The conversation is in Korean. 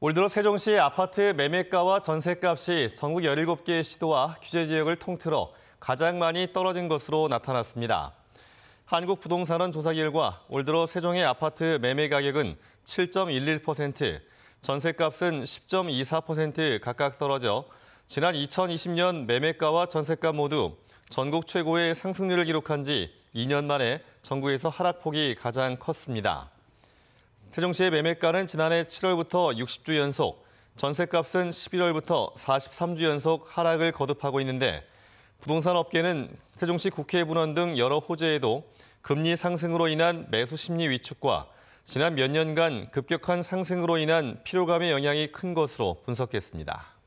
올 들어 세종시 아파트 매매가와 전셋값이 전국 1 7개 시도와 규제 지역을 통틀어 가장 많이 떨어진 것으로 나타났습니다. 한국부동산원 조사 결과 올 들어 세종의 아파트 매매 가격은 7.11%, 전셋값은 10.24% 각각 떨어져 지난 2020년 매매가와 전셋값 모두 전국 최고의 상승률을 기록한 지 2년 만에 전국에서 하락폭이 가장 컸습니다. 세종시의 매매가는 지난해 7월부터 60주 연속, 전셋값은 11월부터 43주 연속 하락을 거듭하고 있는데 부동산 업계는 세종시 국회 분원 등 여러 호재에도 금리 상승으로 인한 매수 심리 위축과 지난 몇 년간 급격한 상승으로 인한 피로감의 영향이 큰 것으로 분석했습니다.